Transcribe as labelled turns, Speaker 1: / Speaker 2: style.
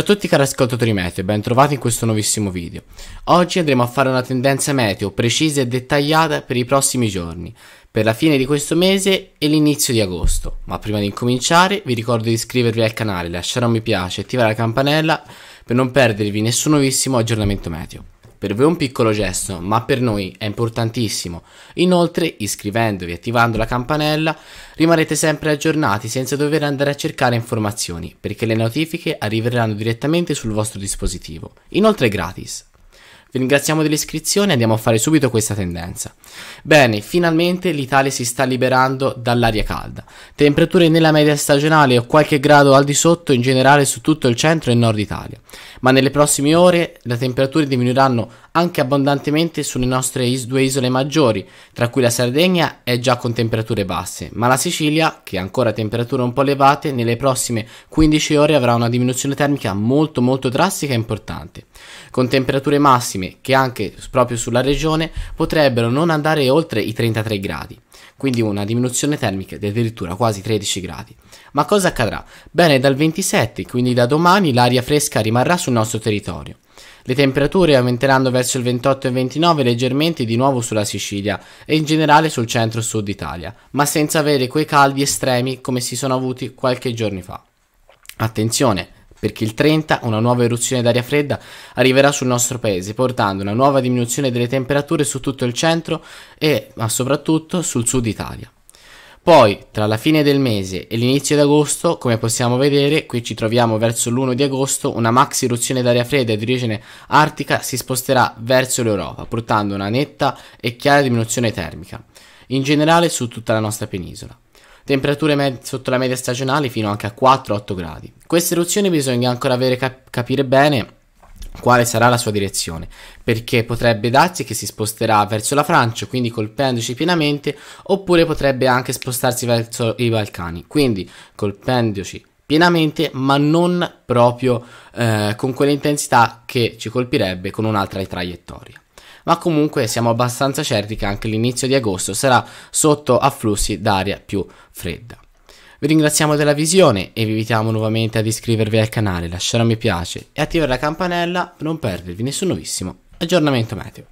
Speaker 1: Ciao a tutti cari ascoltatori meteo, ben trovati in questo nuovissimo video. Oggi andremo a fare una tendenza meteo precisa e dettagliata per i prossimi giorni, per la fine di questo mese e l'inizio di agosto. Ma prima di incominciare vi ricordo di iscrivervi al canale, lasciare un mi piace, e attivare la campanella per non perdervi nessun nuovissimo aggiornamento meteo. Per voi è un piccolo gesto, ma per noi è importantissimo. Inoltre, iscrivendovi e attivando la campanella, rimarrete sempre aggiornati senza dover andare a cercare informazioni, perché le notifiche arriveranno direttamente sul vostro dispositivo. Inoltre è gratis. Vi ringraziamo dell'iscrizione e andiamo a fare subito questa tendenza. Bene, finalmente l'Italia si sta liberando dall'aria calda. Temperature nella media stagionale o qualche grado al di sotto in generale su tutto il centro e il nord Italia. Ma nelle prossime ore le temperature diminuiranno anche abbondantemente sulle nostre is- due isole maggiori, tra cui la Sardegna è già con temperature basse, ma la Sicilia, che ha ancora temperature un po' elevate, nelle prossime 15 ore avrà una diminuzione termica molto molto drastica e importante, con temperature massime massime che anche proprio sulla regione potrebbero non andare oltre i 33 gradi, quindi una diminuzione termica di addirittura quasi 13 gradi. Ma cosa accadrà? Bene, dal 27, quindi da domani, l'aria fresca rimarrà sul nostro territorio. Le temperature aumenteranno verso il 28 e 29 leggermente di nuovo sulla Sicilia e in generale sul centro-sud Italia, ma senza avere quei caldi estremi come si sono avuti qualche giorno fa. Attenzione, perché il 30 una nuova eruzione d'aria fredda arriverà sul nostro paese, portando una nuova diminuzione delle temperature su tutto il centro e ma soprattutto sul sud Italia. Poi, tra la fine del mese e l'inizio di agosto, come possiamo vedere, qui ci troviamo verso l'1 di agosto, una max eruzione d'aria fredda di origine artica si sposterà verso l'Europa, portando una netta e chiara diminuzione termica, in generale su tutta la nostra penisola temperature med- sotto la media stagionale fino anche a 4-8 gradi. Questa eruzione bisogna ancora cap- capire bene quale sarà la sua direzione, perché potrebbe darsi che si sposterà verso la Francia, quindi colpendoci pienamente, oppure potrebbe anche spostarsi verso i Balcani, quindi colpendoci pienamente, ma non proprio eh, con quell'intensità che ci colpirebbe con un'altra traiettoria ma comunque siamo abbastanza certi che anche l'inizio di agosto sarà sotto afflussi d'aria più fredda. Vi ringraziamo della visione e vi invitiamo nuovamente ad iscrivervi al canale, lasciare un mi piace e attivare la campanella per non perdervi nessun nuovissimo aggiornamento meteo.